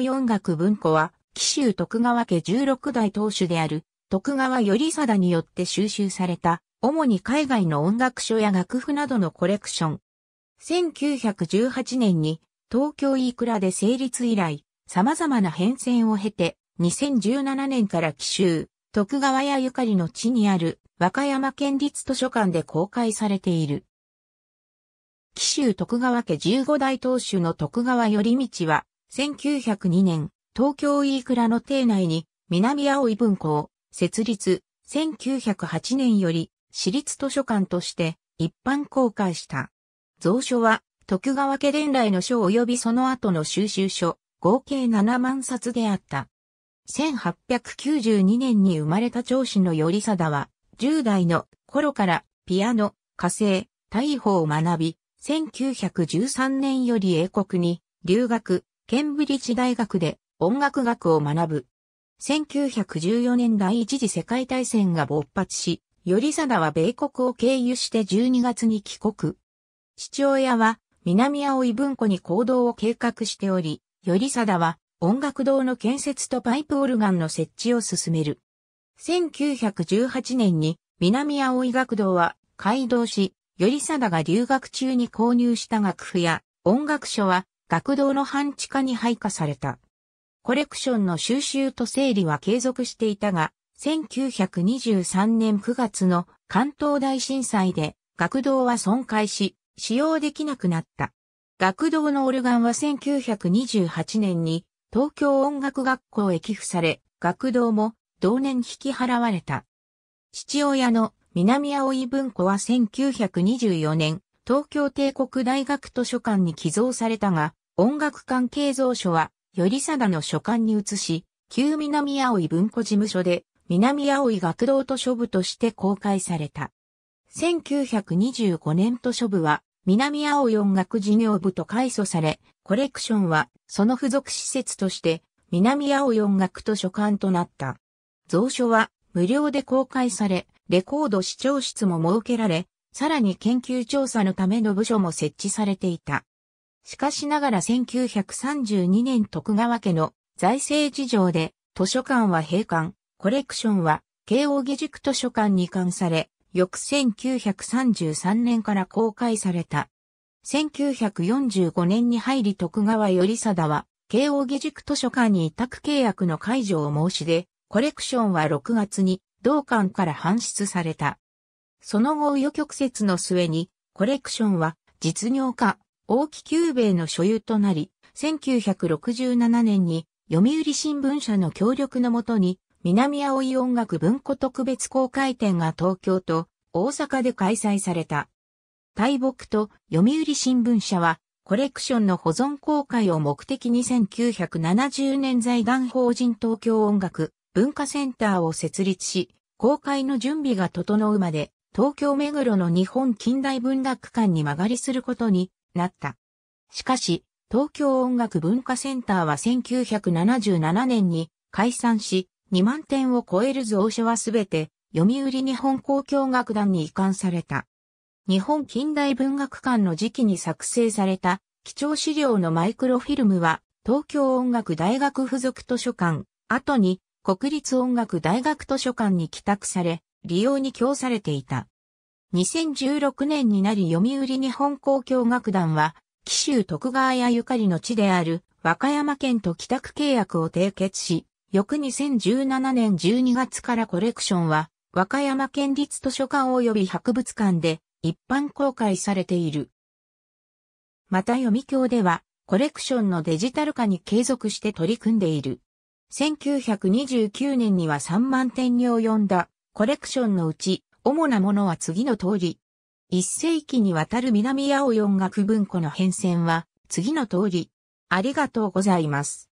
恋音楽文庫は、紀州徳川家16代当主である、徳川頼貞によって収集された、主に海外の音楽書や楽譜などのコレクション。1918年に、東京イクラで成立以来、様々な変遷を経て、2017年から紀州、徳川家ゆかりの地にある和歌山県立図書館で公開されている。紀州徳川家15代当主の徳川頼道は、1902年、東京飯倉の邸内に南青い文庫を設立、1908年より私立図書館として一般公開した。蔵書は徳川家伝来の書及びその後の収集書、合計7万冊であった。1892年に生まれた長子の頼貞は、10代の頃からピアノ、火星、大砲を学び、1913年より英国に留学、ケンブリッジ大学で音楽学を学ぶ。1914年第一次世界大戦が勃発し、頼貞は米国を経由して12月に帰国。父親は南青い文庫に行動を計画しており、頼貞は音楽堂の建設とパイプオルガンの設置を進める。1918年に南青い学堂は開堂し、頼貞が留学中に購入した楽譜や音楽書は学童の半地下に配下された。コレクションの収集と整理は継続していたが、1923年9月の関東大震災で学童は損壊し、使用できなくなった。学童のオルガンは1928年に東京音楽学校へ寄付され、学童も同年引き払われた。父親の南青井文庫は1924年、東京帝国大学図書館に寄贈されたが、音楽関係蔵書は、よりだの書館に移し、旧南青井文庫事務所で、南青井学童図書部として公開された。1925年図書部は、南青井音楽事業部と改組され、コレクションは、その付属施設として、南青井音楽図書館となった。蔵書は、無料で公開され、レコード視聴室も設けられ、さらに研究調査のための部署も設置されていた。しかしながら1932年徳川家の財政事情で図書館は閉館、コレクションは慶応義塾図書館に関され、翌1933年から公開された。1945年に入り徳川頼貞は、慶応義塾図書館に委託契約の解除を申し出、コレクションは6月に同館から搬出された。その後紆余曲折の末に、コレクションは実業家、大木久兵衛の所有となり、1967年に読売新聞社の協力のもとに、南青い音楽文庫特別公開展が東京と大阪で開催された。大木と読売新聞社は、コレクションの保存公開を目的に1970年財団法人東京音楽文化センターを設立し、公開の準備が整うまで東京目黒の日本近代文学館に曲がりすることになった。しかし、東京音楽文化センターは1977年に解散し、2万点を超える蔵書はすべて読売日本交響楽団に移管された。日本近代文学館の時期に作成された貴重資料のマイクロフィルムは東京音楽大学附属図書館、後に国立音楽大学図書館に帰宅され、利用に供されていた。2016年になり読売日本交響楽団は、紀州徳川家ゆかりの地である和歌山県と帰宅契約を締結し、翌2017年12月からコレクションは、和歌山県立図書館及び博物館で一般公開されている。また読み教では、コレクションのデジタル化に継続して取り組んでいる。1929年には3万点に及んだコレクションのうち、主なものは次の通り。一世紀にわたる南青四学文庫の変遷は、次の通り。ありがとうございます。